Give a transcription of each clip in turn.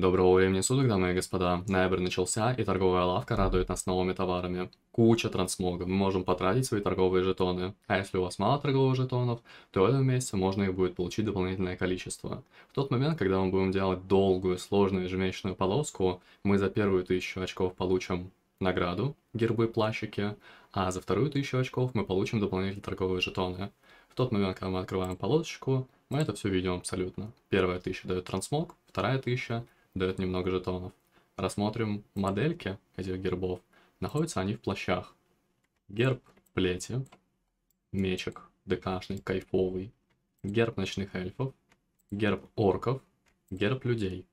Доброго времени суток, дамы и господа. Ноябрь начался, и торговая лавка радует нас новыми товарами. Куча трансмога, мы можем потратить свои торговые жетоны. А если у вас мало торговых жетонов, то в этом месяце можно их будет получить дополнительное количество. В тот момент, когда мы будем делать долгую, сложную ежемесячную полоску, мы за первую тысячу очков получим награду, гербы плащики, а за вторую тысячу очков мы получим дополнительные торговые жетоны. В тот момент, когда мы открываем полосочку, мы это все видим абсолютно. Первая тысяча дает трансмог, вторая тысяча – дает немного жетонов. Рассмотрим модельки этих гербов. Находятся они в плащах. Герб плети, мечек, ДКшный, кайфовый, герб ночных эльфов, герб орков, герб людей.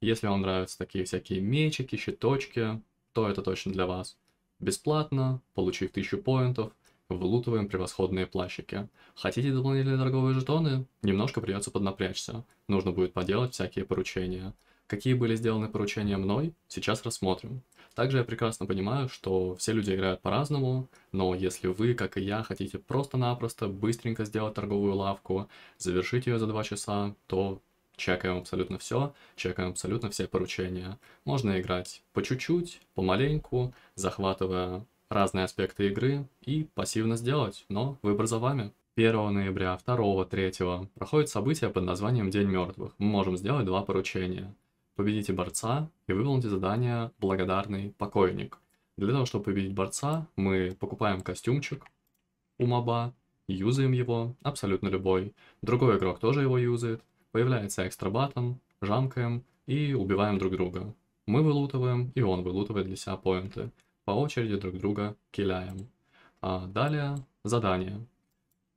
Если вам нравятся такие всякие мечики, щиточки, то это точно для вас. Бесплатно, получив 1000 поинтов, вылутываем превосходные плащики. Хотите дополнительные торговые жетоны? Немножко придется поднапрячься. Нужно будет поделать всякие поручения. Какие были сделаны поручения мной, сейчас рассмотрим. Также я прекрасно понимаю, что все люди играют по-разному, но если вы, как и я, хотите просто-напросто быстренько сделать торговую лавку, завершить ее за 2 часа, то чекаем абсолютно все, чекаем абсолютно все поручения. Можно играть по чуть-чуть, помаленьку, захватывая разные аспекты игры и пассивно сделать, но выбор за вами. 1 ноября, 2, 3 проходит событие под названием День мертвых. Мы можем сделать два поручения. Победите борца и выполните задание «Благодарный покойник». Для того, чтобы победить борца, мы покупаем костюмчик у моба, юзаем его, абсолютно любой. Другой игрок тоже его юзает. Появляется экстра батон, жамкаем и убиваем друг друга. Мы вылутываем, и он вылутывает для себя поинты. По очереди друг друга киляем. А далее задание.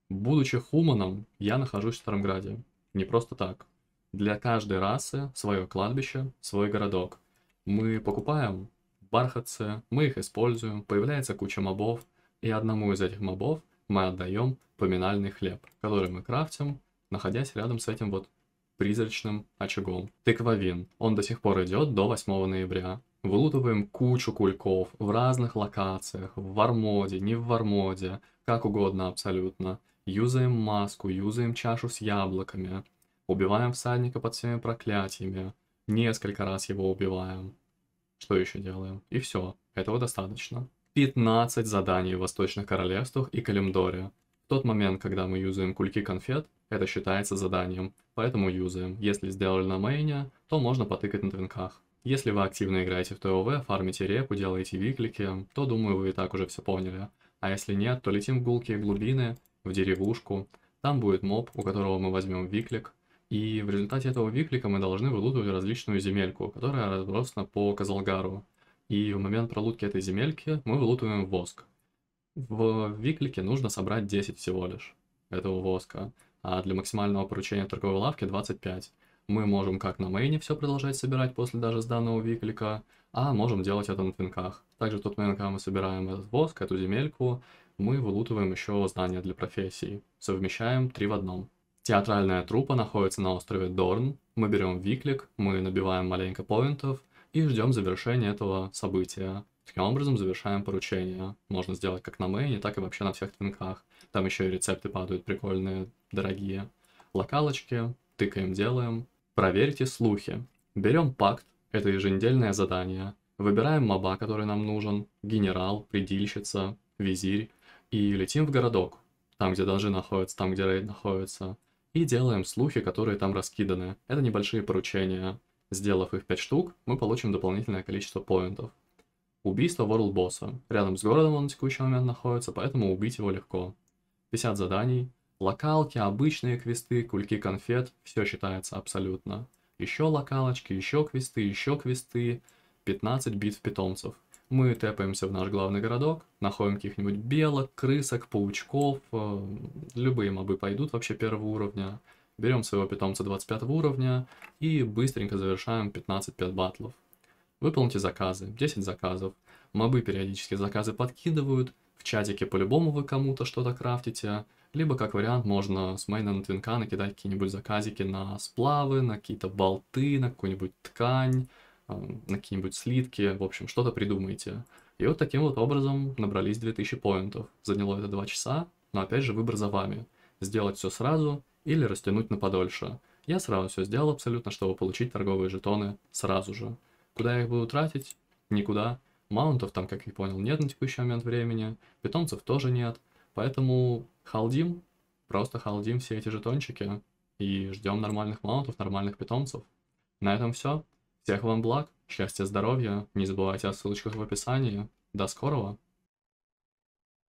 Будучи хуманом, я нахожусь в Старомграде. Не просто так. Для каждой расы свое кладбище, свой городок. Мы покупаем бархатцы, мы их используем, появляется куча мобов, и одному из этих мобов мы отдаем поминальный хлеб, который мы крафтим, находясь рядом с этим вот призрачным очагом. Тыквовин. Он до сих пор идет до 8 ноября. Вылутываем кучу кульков в разных локациях, в вармоде, не в вармоде, как угодно абсолютно. Юзаем маску, юзаем чашу с яблоками, Убиваем всадника под всеми проклятиями. Несколько раз его убиваем. Что еще делаем? И все. Этого достаточно. 15 заданий в Восточных Королевствах и Калимдоре. В тот момент, когда мы юзаем кульки конфет, это считается заданием, поэтому юзаем. Если сделали на мейне, то можно потыкать на твинках. Если вы активно играете в ТОВ, фармите репу, делаете виклики, то, думаю, вы и так уже все поняли. А если нет, то летим в гулкие глубины, в деревушку. Там будет моб, у которого мы возьмем виклик, и в результате этого виклика мы должны вылутывать различную земельку, которая разбросана по Казалгару. И в момент пролутки этой земельки мы вылутываем воск. В виклике нужно собрать 10 всего лишь этого воска, а для максимального поручения торговой лавки 25. Мы можем как на мейне все продолжать собирать после даже сданного виклика, а можем делать это на твинках. Также в тот момент, когда мы собираем этот воск, эту земельку, мы вылутываем еще знания для профессии. Совмещаем три в одном. Театральная трупа находится на острове Дорн. Мы берем виклик, мы набиваем маленько поинтов и ждем завершения этого события. Таким образом завершаем поручение. Можно сделать как на мейне, так и вообще на всех твинках. Там еще и рецепты падают прикольные, дорогие. Локалочки, тыкаем, делаем. Проверьте слухи. Берем пакт, это еженедельное задание. Выбираем моба, который нам нужен, генерал, предильщица, визирь. И летим в городок, там, где должны находится, там, где рейд находится и делаем слухи, которые там раскиданы. Это небольшие поручения. Сделав их 5 штук, мы получим дополнительное количество поинтов. Убийство World Босса. Рядом с городом он на текущий момент находится, поэтому убить его легко. 50 заданий. Локалки, обычные квесты, кульки конфет. Все считается абсолютно. Еще локалочки, еще квесты, еще квесты. 15 битв питомцев. Мы тэпаемся в наш главный городок, находим каких-нибудь белок, крысок, паучков, э, любые мобы пойдут вообще первого уровня. Берем своего питомца 25 уровня и быстренько завершаем 15 пят батлов. Выполните заказы, 10 заказов. Мобы периодически заказы подкидывают, в чатике по-любому вы кому-то что-то крафтите, либо, как вариант, можно с мейна на твинка накидать какие-нибудь заказики на сплавы, на какие-то болты, на какую-нибудь ткань, на какие-нибудь слитки, в общем, что-то придумайте. И вот таким вот образом набрались 2000 поинтов. Заняло это 2 часа, но опять же выбор за вами. Сделать все сразу или растянуть на подольше. Я сразу все сделал абсолютно, чтобы получить торговые жетоны сразу же. Куда я их буду тратить? Никуда. Маунтов там, как я понял, нет на текущий момент времени, питомцев тоже нет, поэтому халдим, просто халдим все эти жетончики и ждем нормальных маунтов, нормальных питомцев. На этом все. Всех вам благ, счастья, здоровья. Не забывайте о ссылочках в описании. До скорого!